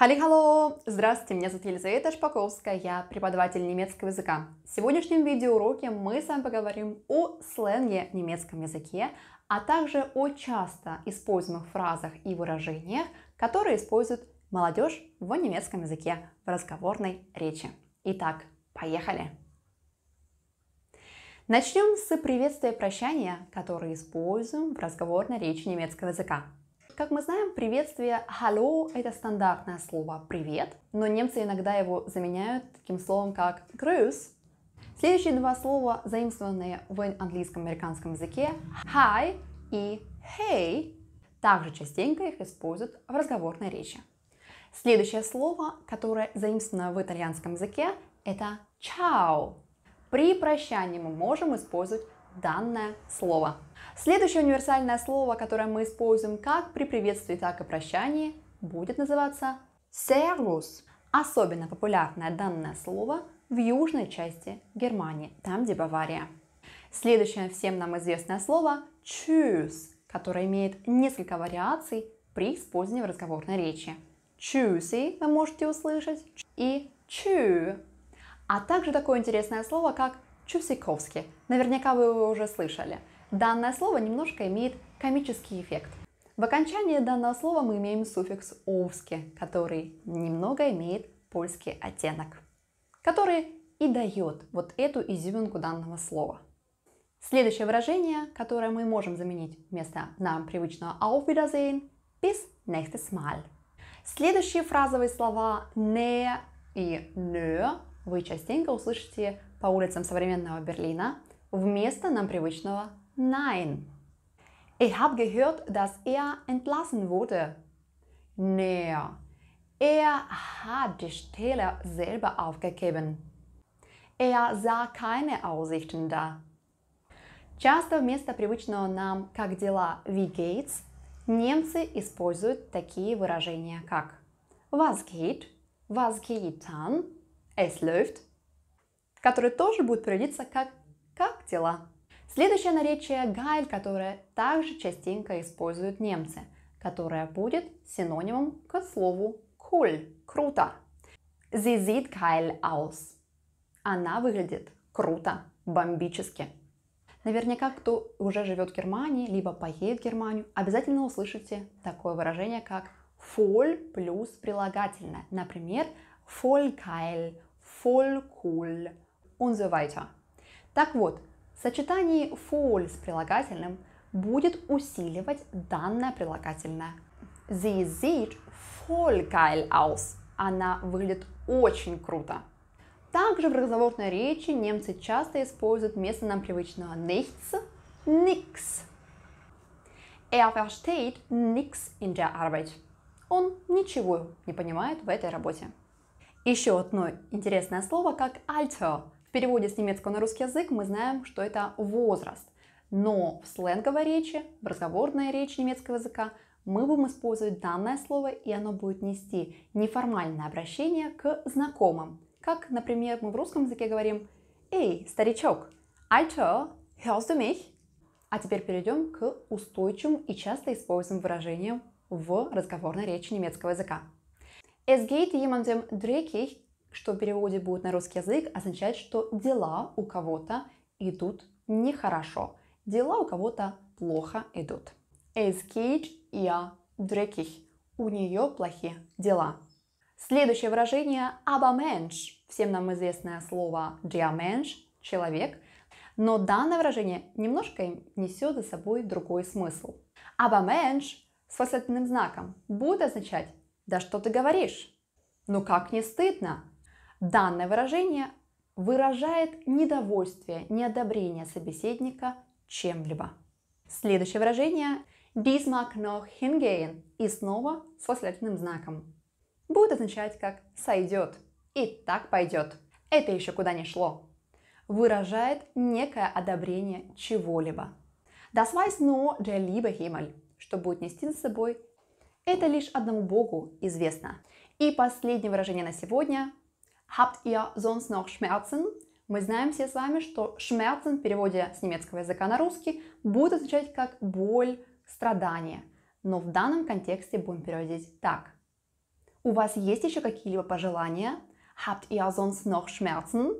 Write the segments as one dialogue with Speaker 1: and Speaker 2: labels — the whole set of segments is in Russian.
Speaker 1: хали халло! Здравствуйте, меня зовут Елизавета Шпаковская, я преподаватель немецкого языка. В сегодняшнем видеоуроке мы с вами поговорим о сленге в немецком языке, а также о часто используемых фразах и выражениях, которые используют молодежь в немецком языке в разговорной речи. Итак, поехали! Начнем с приветствия и прощания, которые используем в разговорной речи немецкого языка. Как мы знаем, приветствие «hallo» — это стандартное слово «привет», но немцы иногда его заменяют таким словом, как «grüß». Следующие два слова, заимствованные в английском американском языке «hi» и «hey», также частенько их используют в разговорной речи. Следующее слово, которое заимствовано в итальянском языке, это «ciao». При прощании мы можем использовать данное слово. Следующее универсальное слово, которое мы используем как при приветствии, так и прощании, будет называться «сервус». Особенно популярное данное слово в южной части Германии, там, где Бавария. Следующее всем нам известное слово «чюс», которое имеет несколько вариаций при использовании в разговорной речи. «Чюси» вы можете услышать и «чю», а также такое интересное слово, как Чусиковский. Наверняка вы его уже слышали. Данное слово немножко имеет комический эффект. В окончании данного слова мы имеем суффикс «овски», который немного имеет польский оттенок, который и дает вот эту изюминку данного слова. Следующее выражение, которое мы можем заменить вместо нам привычного «auf Wiedersehen» – «bis nächstes Mal». Следующие фразовые слова ne и «nö» вы частенько услышите по улицам современного Берлина вместо нам привычного «nein». Ich habe gehört, dass er entlassen wurde. Nee, er hat die Stelle selber aufgegeben. Er sah keine Aussichten da. Часто вместо привычного нам «как дела?» «Wie geht's?» немцы используют такие выражения, как «was geht?», «was geht dann?», es läuft, который тоже будет переводиться как «как дела?». Следующее наречие «geil», которое также частенько используют немцы, которое будет синонимом к слову «cool» – «круто». Sie sieht geil aus. Она выглядит круто, бомбически. Наверняка, кто уже живет в Германии, либо поедет в Германию, обязательно услышите такое выражение, как «фоль» плюс прилагательное. Например, «фоль geil» voll cool und so weiter. Так вот, сочетание сочетании с прилагательным будет усиливать данное прилагательное. Sie sieht voll geil aus. Она выглядит очень круто. Также в разговорной речи немцы часто используют вместо нам привычного nichts – nix. Er versteht nichts in der Arbeit. Он ничего не понимает в этой работе. Еще одно интересное слово, как «alter». В переводе с немецкого на русский язык мы знаем, что это возраст. Но в сленговой речи, в разговорной речи немецкого языка мы будем использовать данное слово, и оно будет нести неформальное обращение к знакомым. Как, например, мы в русском языке говорим «Эй, старичок! Alter, hörst du mich?» А теперь перейдем к устойчивым и часто используемым выражениям в разговорной речи немецкого языка. Es geht jemandem dreckig, что в переводе будет на русский язык, означает, что дела у кого-то идут нехорошо. Дела у кого-то плохо идут. Es geht ihr dreckig. У нее плохие дела. Следующее выражение aber Mensch. Всем нам известное слово der Mensch – человек. Но данное выражение немножко несет за собой другой смысл. Aber Mensch с восклицательным знаком будет означать да что ты говоришь? Ну как не стыдно? Данное выражение выражает недовольствие, неодобрение собеседника чем-либо. Следующее выражение «Diesmal noch hingehen» и снова с восклицательным знаком. Будет означать как «сойдет» и «так пойдет». Это еще куда не шло. Выражает некое одобрение чего-либо. Das weiß nur der liebe Himmel, что будет нести за собой это лишь одному Богу известно. И последнее выражение на сегодня. Habt ihr sonst noch Schmerzen? Мы знаем все с вами, что Schmerzen в переводе с немецкого языка на русский будет означать как боль, страдание. Но в данном контексте будем переводить так. У вас есть еще какие-либо пожелания? Habt ihr sonst noch Schmerzen?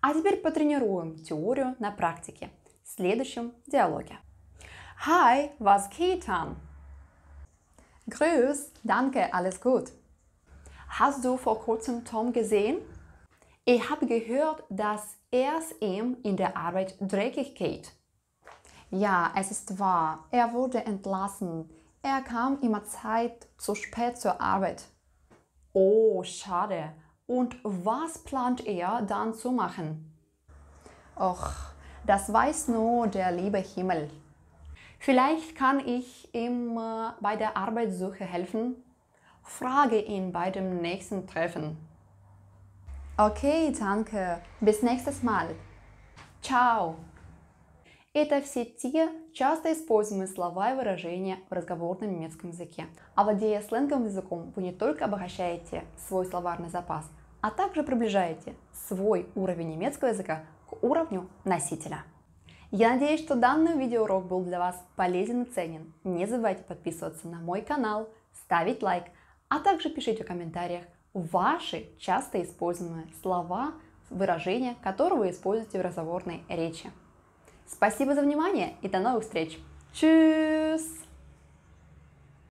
Speaker 1: А теперь потренируем теорию на практике в следующем диалоге. Hi, was geht an? Grüß, danke, alles gut. Hast du vor kurzem Tom gesehen? Ich habe gehört, dass er es ihm in der Arbeit dreckig geht. Ja, es ist wahr. Er wurde entlassen. Er kam immer Zeit zu spät zur Arbeit. Oh, schade. Und was plant er dann zu machen? Och, das weiß nur der liebe Himmel. Vielleicht kann ich ihm bei der Arbeitssuche helfen. Frage ihn bei dem nächsten Treffen. Окей, danke. Bis nächstes Mal. Ciao. Это все те часто используемые слова и выражения в разговорном немецком языке. А владея сленговым языком, вы не только обогащаете свой словарный запас, а также приближаете свой уровень немецкого языка к уровню носителя. Я надеюсь, что данный видеоурок был для вас полезен и ценен. Не забывайте подписываться на мой канал, ставить лайк, а также пишите в комментариях ваши часто используемые слова, выражения, которые вы используете в разговорной речи. Спасибо за внимание и до новых встреч! Tschüss!